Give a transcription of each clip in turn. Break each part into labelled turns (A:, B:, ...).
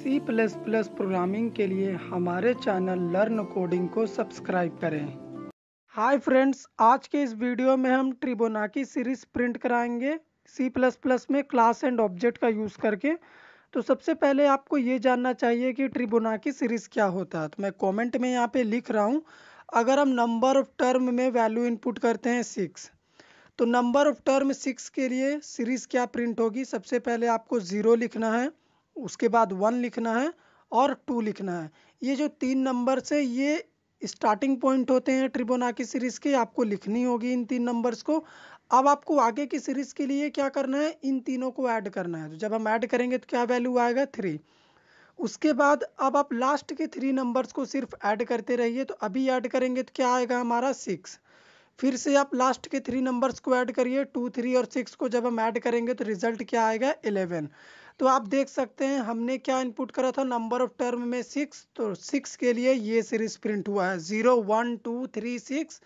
A: सी plus plus programming के लिए हमारे चैनल लर्न कोडिंग को सब्सक्राइब करें हाय फ्रेंड्स आज के इस वीडियो में हम ट्रिबोना की सीरीज प्रिंट कराएंगे सी प्लस प्लस में क्लास एंड ऑब्जेक्ट का यूज़ करके तो सबसे पहले आपको ये जानना चाहिए कि ट्रिबोना की सीरीज़ क्या होता है तो मैं कमेंट में यहाँ पे लिख रहा हूँ अगर हम नंबर ऑफ टर्म में वैल्यू इनपुट करते हैं सिक्स तो नंबर ऑफ टर्म सिक्स के लिए सीरीज़ क्या प्रिंट होगी सबसे पहले आपको ज़ीरो लिखना है उसके बाद वन लिखना है और टू लिखना है ये जो तीन नंबर से ये स्टार्टिंग पॉइंट होते हैं ट्रिबोना की सीरीज के आपको लिखनी होगी इन तीन नंबर्स को अब आपको आगे की सीरीज के लिए क्या करना है इन तीनों को ऐड करना है तो जब हम ऐड करेंगे तो क्या वैल्यू आएगा थ्री उसके बाद अब आप लास्ट के थ्री नंबर्स को सिर्फ ऐड करते रहिए तो अभी ऐड करेंगे तो क्या आएगा हमारा सिक्स फिर से आप लास्ट के थ्री नंबर्स को ऐड करिए टू थ्री और सिक्स को जब हम ऐड करेंगे तो रिजल्ट क्या आएगा इलेवन तो आप देख सकते हैं हमने क्या इनपुट करा था नंबर ऑफ टर्म में सिक्स तो सिक्स के लिए ये सीरीज प्रिंट हुआ है zero one two three six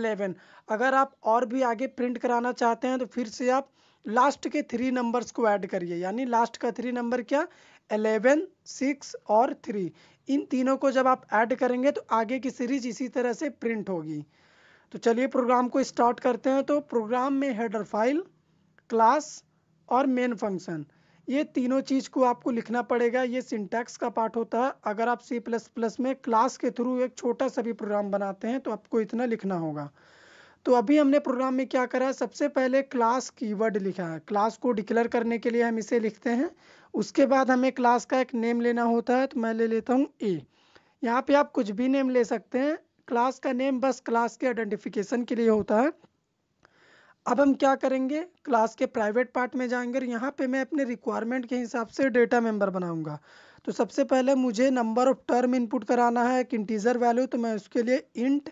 A: eleven अगर आप और भी आगे प्रिंट कराना चाहते हैं तो फिर से आप लास्ट के थ्री नंबर्स को ऐड करिए यानी लास्ट का थ्री नंबर क्या एलेवन सिक्स और थ्री इन तीनों को जब आप ऐड करेंगे तो आगे की सीरीज इसी तरह से प्रिंट होगी तो चलिए प्रोग्राम को स्टार्ट करते हैं तो प्रोग्राम में हेडर फाइल क्लास और मेन फंक्शन ये तीनों चीज को आपको लिखना पड़ेगा ये सिंटैक्स का पार्ट होता है अगर आप सी प्लस प्लस में क्लास के थ्रू एक छोटा सा भी प्रोग्राम बनाते हैं तो आपको इतना लिखना होगा तो अभी हमने प्रोग्राम में क्या करा है सबसे पहले क्लास कीवर्ड लिखा है क्लास को डिक्लेयर करने के लिए हम इसे लिखते हैं उसके बाद हमें क्लास का एक नेम लेना होता है तो मैं ले लेता हूँ ए यहाँ पे आप कुछ भी नेम ले सकते हैं क्लास का नेम बस क्लास के आइडेंटिफिकेशन के लिए होता है अब हम क्या करेंगे क्लास के प्राइवेट पार्ट में जाएंगे और यहाँ पे मैं अपने रिक्वायरमेंट के हिसाब से डेटा मेंबर बनाऊंगा तो सबसे पहले मुझे नंबर ऑफ टर्म इनपुट कराना है एक इंटीजर वैल्यू तो मैं उसके लिए इंट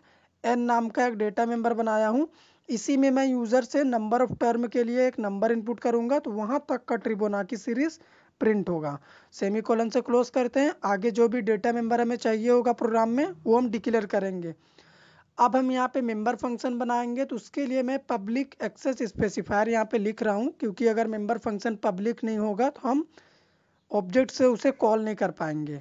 A: एन नाम का एक डेटा मेंबर बनाया हूँ इसी में मैं यूज़र से नंबर ऑफ टर्म के लिए एक नंबर इनपुट करूँगा तो वहाँ तक का ट्रिबोना की सीरीज़ प्रिंट होगा सेमी कॉलन से क्लोज करते हैं आगे जो भी डेटा मेंबर हमें चाहिए होगा प्रोग्राम में वो हम डिक्लेयर करेंगे अब हम यहाँ पे मेंबर फंक्शन बनाएंगे तो उसके लिए मैं पब्लिक एक्सेस स्पेसिफायर यहाँ पे लिख रहा हूँ क्योंकि अगर मेंबर फंक्शन पब्लिक नहीं होगा तो हम ऑब्जेक्ट से उसे कॉल नहीं कर पाएंगे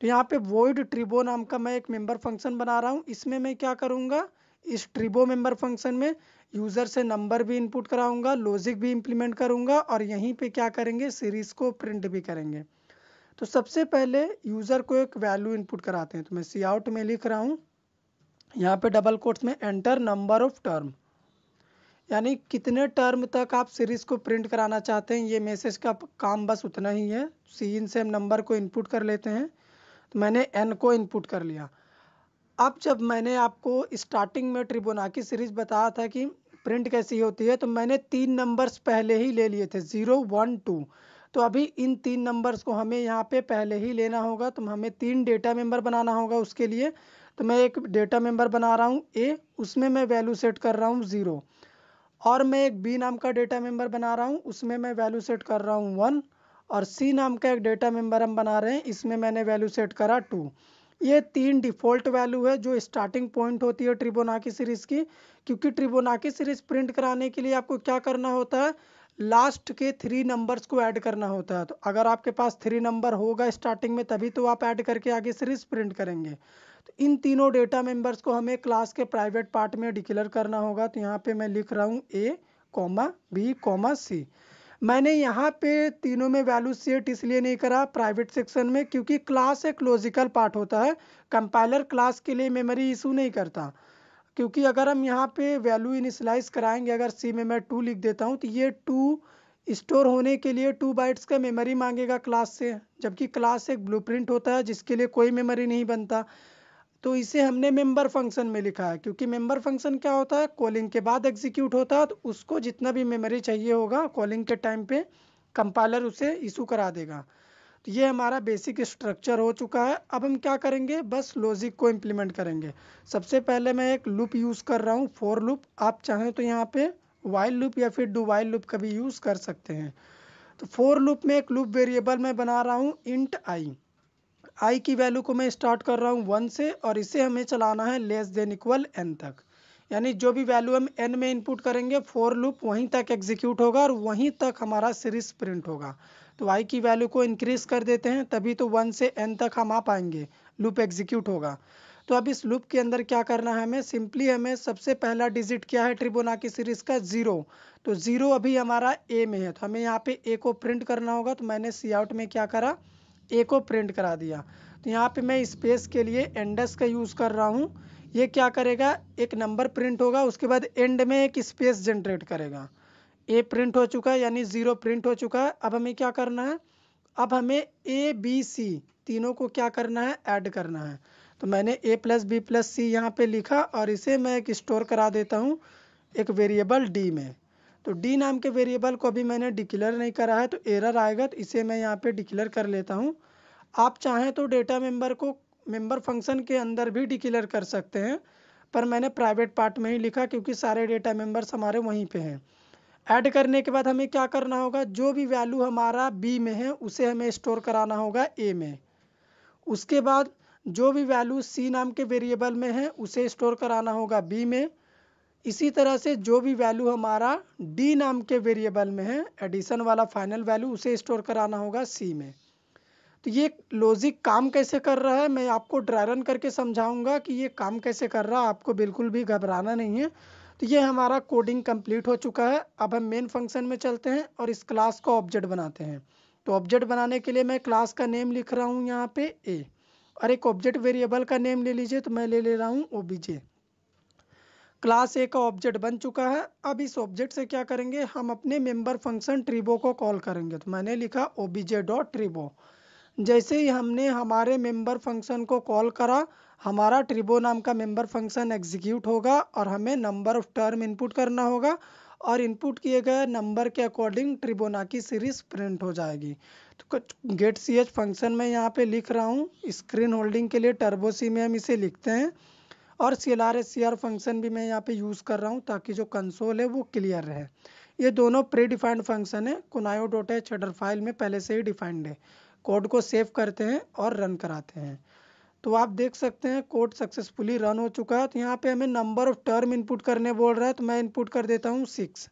A: तो यहाँ पे वोइड ट्रिबो नाम का मैं एक मेंबर फंक्शन बना रहा हूँ इसमें मैं क्या करूँगा इस ट्रिबो मेंबर फंक्शन में यूज़र से नंबर भी इनपुट कराऊँगा लॉजिक भी इम्प्लीमेंट करूँगा और यहीं पर क्या करेंगे सीरीज़ को प्रिंट भी करेंगे तो सबसे पहले यूज़र को एक वैल्यू इनपुट कराते हैं तो मैं सी आउट में लिख रहा हूँ यहाँ पे डबल कोट्स में एंटर नंबर ऑफ टर्म यानी कितने टर्म तक आप सीरीज को प्रिंट कराना चाहते हैं ये मैसेज का काम बस उतना ही है सीन से हम नंबर को इनपुट कर लेते हैं तो मैंने एन को इनपुट कर लिया अब जब मैंने आपको स्टार्टिंग में ट्रिबोना की सीरीज बताया था कि प्रिंट कैसी होती है तो मैंने तीन नंबर्स पहले ही ले लिए थे ज़ीरो वन टू तो अभी इन तीन नंबर्स को हमें यहाँ पे पहले ही लेना होगा तो हमें तीन डेटा मेंबर बनाना होगा उसके लिए तो मैं एक डेटा मेंबर बना रहा हूँ ए उसमें मैं वैल्यू सेट कर रहा हूँ ज़ीरो और मैं एक बी नाम का डेटा मेंबर बना रहा हूँ उसमें मैं वैल्यू सेट कर रहा हूँ वन और सी नाम का एक डेटा मेंबर हम बना रहे हैं इसमें मैंने वैल्यू सेट करा टू ये तीन डिफ़ॉल्ट वैल्यू है जो स्टार्टिंग पॉइंट होती है ट्रिबोनाकी की सीरीज़ की क्योंकि ट्रिबोनाकी की सीरीज़ प्रिंट कराने के लिए आपको क्या करना होता है लास्ट के थ्री नंबर्स को ऐड करना होता है तो अगर आपके पास थ्री नंबर होगा स्टार्टिंग में तभी तो आप ऐड करके आगे सीरीज प्रिंट करेंगे तो इन तीनों डेटा मेंबर्स को हमें क्लास के प्राइवेट पार्ट में डिक्लेयर करना होगा तो यहाँ पे मैं लिख रहा हूँ A comma B comma C मैंने यहाँ पे तीनों में वैल्यू सेट इसलिए नहीं करा प्राइवेट सेक्शन में क्योंकि क्लास एक लॉजिकल पार्ट होता है कंपाइलर क्लास के लिए मेमोरी इशू नहीं करता क्योंकि अगर हम यहाँ पे वैल्यू इनिशलाइज कराएंगे अगर सी में मैं टू लिख देता हूँ तो ये टू स्टोर होने के लिए टू बाइट्स का मेमोरी मांगेगा क्लास से जबकि क्लास एक ब्लूप्रिंट होता है जिसके लिए कोई मेमोरी नहीं बनता तो इसे हमने मेंबर फंक्शन में लिखा है क्योंकि मेंबर फंक्शन क्या होता है कॉलिंग के बाद एग्जीक्यूट होता है तो उसको जितना भी मेमोरी चाहिए होगा कॉलिंग के टाइम पे कंपाइलर उसे इशू करा देगा तो ये हमारा बेसिक स्ट्रक्चर हो चुका है अब हम क्या करेंगे बस लॉजिक को इम्प्लीमेंट करेंगे सबसे पहले मैं एक लूप यूज़ कर रहा हूँ फोर लूप आप चाहें तो यहाँ पे वाइल लूप या फिर डू वाइल लूप का भी यूज़ कर सकते हैं तो फोर लूप में एक लूप वेरिएबल मैं बना रहा हूँ इंट आई आई की वैल्यू को मैं स्टार्ट कर रहा हूँ वन से और इसे हमें चलाना है लेस देन इक्वल एन तक यानी जो भी वैल्यू हम एन में इनपुट करेंगे फोर लूप वहीं तक एग्जीक्यूट होगा और वहीं तक हमारा सीरीज प्रिंट होगा तो y की वैल्यू को इंक्रीज कर देते हैं तभी तो वन से एन तक हम आ पाएंगे लूप एग्जीक्यूट होगा तो अब इस लूप के अंदर क्या करना है हमें सिंपली हमें सबसे पहला डिजिट क्या है ट्रिबोना की सीरीज का जीरो तो जीरो अभी हमारा ए में है तो हमें यहाँ पे ए को प्रिंट करना होगा तो मैंने सी आउट में क्या करा ए को प्रिंट करा दिया तो यहाँ पे मैं स्पेस के लिए एंडस का यूज़ कर रहा हूँ ये क्या करेगा एक नंबर प्रिंट होगा उसके बाद एंड में एक स्पेस जनरेट करेगा ए प्रिंट हो चुका है यानी ज़ीरो प्रिंट हो चुका है अब हमें क्या करना है अब हमें ए बी सी तीनों को क्या करना है ऐड करना है तो मैंने A plus B plus C यहाँ पर लिखा और इसे मैं एक स्टोर करा देता हूँ एक वेरिएबल डी में तो डी नाम के वेरिएबल को अभी मैंने डिक्लेयर नहीं करा है तो एरर आएगा तो इसे मैं यहाँ पे डिक्लेयर कर लेता हूँ आप चाहें तो डेटा मेंबर को मेंबर फंक्शन के अंदर भी डिक्लेयर कर सकते हैं पर मैंने प्राइवेट पार्ट में ही लिखा क्योंकि सारे डेटा मेंबर्स हमारे वहीं पे हैं ऐड करने के बाद हमें क्या करना होगा जो भी वैल्यू हमारा बी में है उसे हमें स्टोर कराना होगा ए में उसके बाद जो भी वैल्यू सी नाम के वेरिएबल में है उसे स्टोर कराना होगा बी में इसी तरह से जो भी वैल्यू हमारा डी नाम के वेरिएबल में है एडिशन वाला फाइनल वैल्यू उसे स्टोर कराना होगा सी में तो ये लॉजिक काम कैसे कर रहा है मैं आपको ड्राई रन करके समझाऊंगा कि ये काम कैसे कर रहा है आपको बिल्कुल भी घबराना नहीं है तो ये हमारा कोडिंग कंप्लीट हो चुका है अब हम मेन फंक्शन में चलते हैं और इस क्लास को ऑब्जेक्ट बनाते हैं तो ऑब्जेक्ट बनाने के लिए मैं क्लास का नेम लिख रहा हूँ यहाँ पे ए और एक ऑब्जेक्ट वेरिएबल का नेम ले लीजिए तो मैं ले ले रहा हूँ ओ क्लास ए का ऑब्जेक्ट बन चुका है अब इस ऑब्जेक्ट से क्या करेंगे हम अपने मेंबर फंक्शन ट्रिबो को कॉल करेंगे तो मैंने लिखा ओ डॉट ट्रिबो जैसे ही हमने हमारे मेंबर फंक्शन को कॉल करा हमारा ट्रिबो नाम का मेंबर फंक्शन एग्जीक्यूट होगा और हमें नंबर ऑफ टर्म इनपुट करना होगा और इनपुट किए गए नंबर के अकॉर्डिंग ट्रिबोना की सीरीज प्रिंट हो जाएगी तो गेट सी एच फंक्शन में यहाँ पे लिख रहा हूँ स्क्रीन होल्डिंग के लिए टर्बो सी में हम इसे लिखते हैं और C L R S C R function भी मैं यहाँ पे यूज़ कर रहा हूँ ताकि जो कंसोल है वो क्लियर रहे ये दोनों प्री डिफाइंड फंक्शन है conio dot H header file में पहले से ही डिफाइंड है कोड को सेव करते हैं और रन कराते हैं तो आप देख सकते हैं कोड सक्सेसफुली रन हो चुका है तो यहाँ पे हमें नंबर ऑफ टर्म इनपुट करने बोल रहा है तो मैं इनपुट कर देता हूँ सिक्स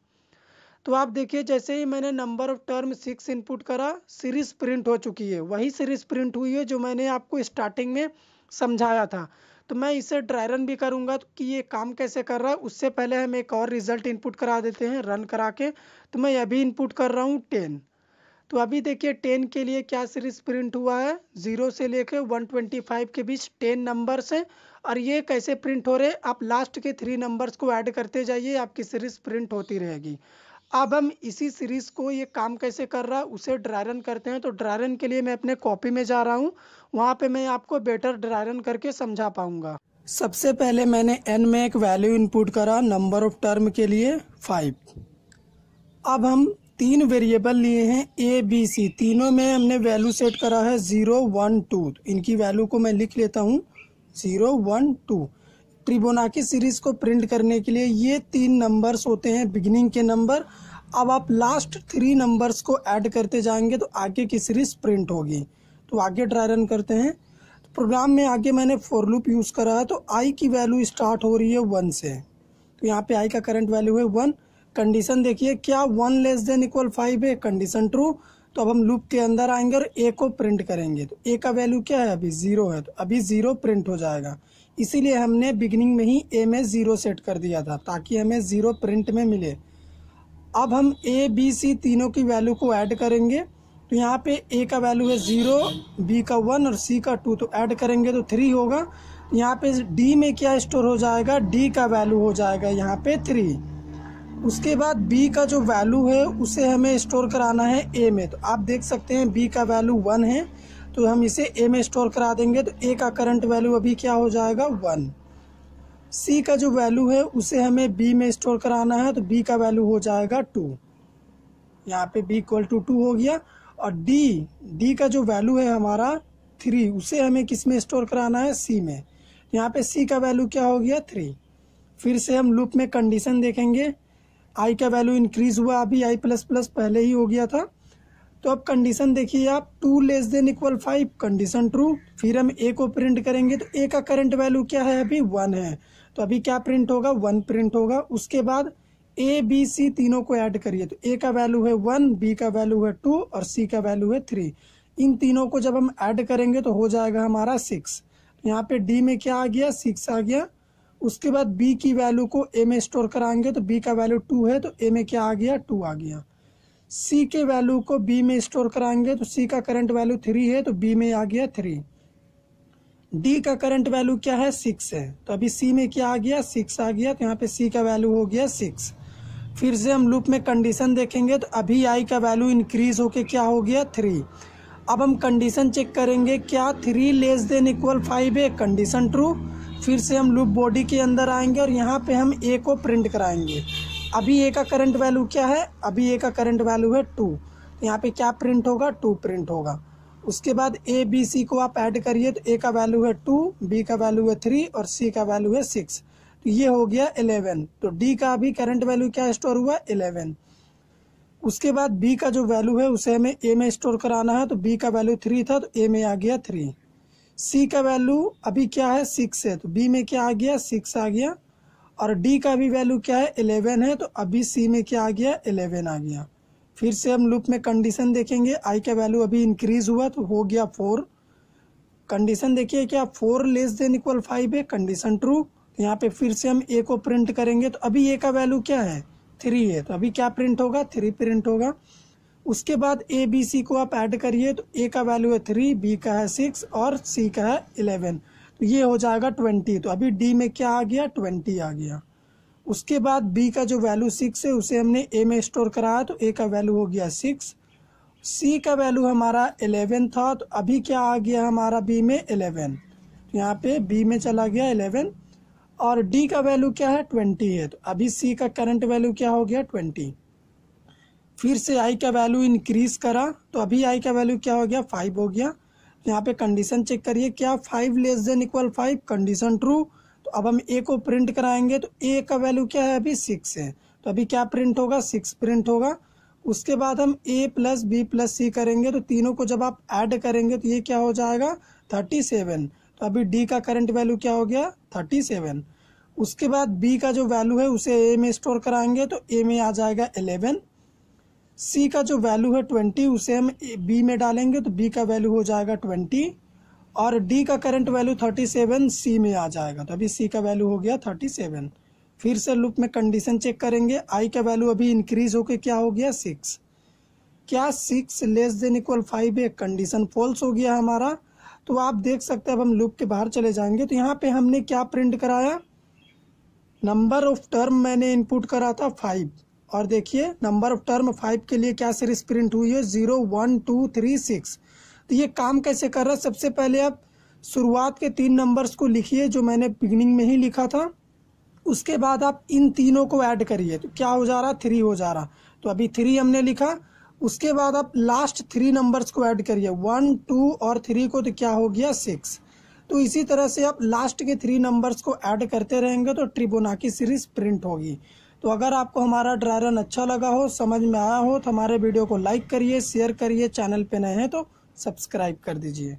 A: तो आप देखिए जैसे ही मैंने number of term six input करा सीरीज प्रिंट हो चुकी है वही सीरीज प्रिंट हुई है जो मैंने आपको स्टार्टिंग में समझाया था तो मैं इसे ड्राई रन भी करूँगा कि ये काम कैसे कर रहा है उससे पहले हम एक और रिजल्ट इनपुट करा देते हैं रन करा के तो मैं अभी इनपुट कर रहा हूँ टेन तो अभी देखिए टेन के लिए क्या सीरीज प्रिंट हुआ है जीरो से लेके वन ट्वेंटी फाइव के बीच टेन नंबर्स हैं और ये कैसे प्रिंट हो रहे आप लास्ट के थ्री नंबर्स को ऐड करते जाइए आपकी सीरीज प्रिंट होती रहेगी अब हम इसी सीरीज़ को ये काम कैसे कर रहा है उसे ड्रायरन करते हैं तो ड्रायरन के लिए मैं अपने कॉपी में जा रहा हूँ वहाँ पे मैं आपको बेटर ड्रायरन करके समझा पाऊँगा सबसे पहले मैंने एन में एक वैल्यू इनपुट करा नंबर ऑफ टर्म के लिए फाइव अब हम तीन वेरिएबल लिए हैं ए बी सी तीनों में हमने वैल्यू सेट करा है ज़ीरो वन टू इनकी वैल्यू को मैं लिख लेता हूँ ज़ीरो वन टू की सीरीज को प्रिंट करने के लिए ये तीन नंबर्स होते हैं बिगिनिंग के नंबर अब आप लास्ट थ्री नंबर्स को ऐड करते जाएंगे तो आगे की सीरीज प्रिंट होगी तो आगे ट्राई रन करते हैं तो प्रोग्राम में आगे मैंने फोर लूप यूज़ करा है तो आई की वैल्यू स्टार्ट हो रही है वन से तो यहाँ पे आई का करंट वैल्यू है वन कंडीशन देखिए क्या one less than equal five है कंडीशन ट्रू तो अब हम लूप के अंदर आएंगे और ए को प्रिंट करेंगे तो ए का वैल्यू क्या है अभी ज़ीरो है तो अभी ज़ीरो प्रिंट हो जाएगा इसीलिए हमने बिगिनिंग में ही ए में ज़ीरो सेट कर दिया था ताकि हमें ज़ीरो प्रिंट में मिले अब हम ए बी सी तीनों की वैल्यू को ऐड करेंगे तो यहाँ पे ए का वैल्यू है ज़ीरो बी का वन और सी का टू तो ऐड करेंगे तो थ्री होगा यहाँ पे डी में क्या स्टोर हो जाएगा डी का वैल्यू हो जाएगा यहाँ पे थ्री उसके बाद बी का जो वैल्यू है उसे हमें स्टोर कराना है ए में तो आप देख सकते हैं बी का वैल्यू वन है तो हम इसे ए में स्टोर करा देंगे तो ए का करंट वैल्यू अभी क्या हो जाएगा वन सी का जो वैल्यू है उसे हमें बी में स्टोर कराना है तो बी का वैल्यू हो जाएगा टू यहाँ पे बी इक्वल टू टू हो गया और डी डी का जो वैल्यू है हमारा थ्री उसे हमें किस में स्टोर कराना है सी में यहाँ पे सी का वैल्यू क्या हो गया थ्री फिर से हम लूप में कंडीशन देखेंगे आई का वैल्यू इंक्रीज हुआ अभी आई प्लस प्लस पहले ही हो गया था तो अब कंडीशन देखिए आप two less than equal five condition true फिर हम ए को प्रिंट करेंगे तो ए का करंट वैल्यू क्या है अभी वन है तो अभी क्या प्रिंट होगा वन प्रिंट होगा उसके बाद ए बी सी तीनों को ऐड करिए तो ए का वैल्यू है वन बी का वैल्यू है टू और सी का वैल्यू है थ्री इन तीनों को जब हम ऐड करेंगे तो हो जाएगा हमारा सिक्स यहाँ पे डी में क्या आ गया सिक्स आ गया उसके बाद बी की वैल्यू को ए में स्टोर कराएंगे तो बी का वैल्यू टू है तो ए में क्या आ गया टू आ गया सी के वैल्यू को बी में स्टोर कराएंगे तो सी का करंट वैल्यू थ्री है तो बी में आ गया थ्री डी का करंट वैल्यू क्या है सिक्स है तो अभी सी में क्या आ गया सिक्स आ गया तो यहाँ पे सी का वैल्यू हो गया सिक्स फिर से हम लूप में कंडीशन देखेंगे तो अभी आई का वैल्यू इंक्रीज होके क्या हो गया थ्री अब हम कंडीशन चेक करेंगे क्या three less than equal five है कंडीशन ट्रू फिर से हम लूप बॉडी के अंदर आएंगे और यहाँ पे हम ए को प्रिंट कराएंगे अभी ए का करंट वैल्यू क्या है अभी ए का करंट वैल्यू है टू यहाँ पे क्या प्रिंट होगा टू प्रिंट होगा उसके बाद ए बी सी को आप ऐड करिए तो ए का वैल्यू है टू बी का वैल्यू है थ्री और सी का वैल्यू है सिक्स तो ये हो गया एलेवन तो डी का अभी करंट वैल्यू क्या स्टोर हुआ एलेवन उसके बाद बी का जो वैल्यू है उसे हमें ए में स्टोर कराना है तो बी का वैल्यू थ्री था तो ए में आ गया थ्री सी का वैल्यू अभी क्या है सिक्स है तो बी में क्या आ गया सिक्स आ गया और डी का भी वैल्यू क्या है एलेवन है तो अभी सी में क्या आ गया एलेवन आ गया फिर से हम लूप में कंडीशन देखेंगे आई का वैल्यू अभी इंक्रीज हुआ तो हो गया फोर कंडीशन देखिए क्या four less than equal five है कंडीशन ट्रू तो यहाँ पे फिर से हम ए को प्रिंट करेंगे तो अभी ए का वैल्यू क्या है थ्री है तो अभी क्या प्रिंट होगा थ्री प्रिंट होगा उसके बाद ए बी सी को आप ऐड करिए तो ए का वैल्यू है थ्री बी का है सिक्स और सी का है इलेवन तो ये हो जाएगा ट्वेंटी तो अभी डी में क्या आ गया ट्वेंटी आ गया उसके बाद बी का जो वैल्यू सिक्स है उसे हमने ए में स्टोर कराया तो ए का वैल्यू हो गया सिक्स सी का वैल्यू हमारा एलेवन था तो अभी क्या आ गया हमारा बी में एलेवन तो यहाँ पे बी में चला गया एलेवन और डी का वैल्यू क्या है ट्वेंटी है तो अभी सी का करंट वैल्यू क्या हो गया ट्वेंटी फिर से आई का वैल्यू इंक्रीज करा तो अभी आई का वैल्यू क्या हो गया फाइव हो गया यहाँ पे कंडीशन चेक करिए क्या five less than equal five condition true तो अब हम ए को प्रिंट कराएंगे तो ए का वैल्यू क्या है अभी सिक्स है तो अभी क्या प्रिंट होगा सिक्स प्रिंट होगा उसके बाद हम A plus B plus C करेंगे तो तीनों को जब आप ऐड करेंगे तो ये क्या हो जाएगा थर्टी सेवन तो अभी डी का करंट वैल्यू क्या हो गया थर्टी सेवन उसके बाद बी का जो वैल्यू है उसे ए में स्टोर कराएंगे तो ए में आ जाएगा एलेवन सी का जो वैल्यू है ट्वेंटी उसे हम बी में डालेंगे तो बी का वैल्यू हो जाएगा ट्वेंटी और डी का current value thirty seven C में आ जाएगा तो अभी सी का वैल्यू हो गया थर्टी सेवन फिर से लूप में कंडीशन चेक करेंगे आई का वैल्यू अभी इंक्रीज होकर क्या हो गया सिक्स क्या six less than equal five है कंडीशन फॉल्स हो गया हमारा तो आप देख सकते हैं अब हम लूप के बाहर चले जाएंगे तो यहाँ पे हमने क्या प्रिंट कराया नंबर ऑफ टर्म मैंने इनपुट करा था फाइव और देखिए नंबर ऑफ टर्म फाइव के लिए क्या सीरीज प्रिंट हुई है zero one two three six तो ये काम कैसे कर रहा है सबसे पहले आप शुरुआत के तीन नंबर्स को लिखिए जो मैंने बिगनिंग में ही लिखा था उसके बाद आप इन तीनों को ऐड करिए तो क्या हो जा रहा थ्री हो जा रहा तो अभी थ्री हमने लिखा उसके बाद आप लास्ट थ्री नंबर्स को ऐड करिए वन टू और थ्री को तो क्या हो गया सिक्स तो इसी तरह से आप लास्ट के थ्री नंबर्स को ऐड करते रहेंगे तो ट्रिबोना की सीरीज प्रिंट होगी तो अगर आपको हमारा ड्राई रन अच्छा लगा हो समझ में आया हो तो हमारे वीडियो को लाइक करिए शेयर करिए चैनल पर नए हैं तो सब्सक्राइब कर दीजिए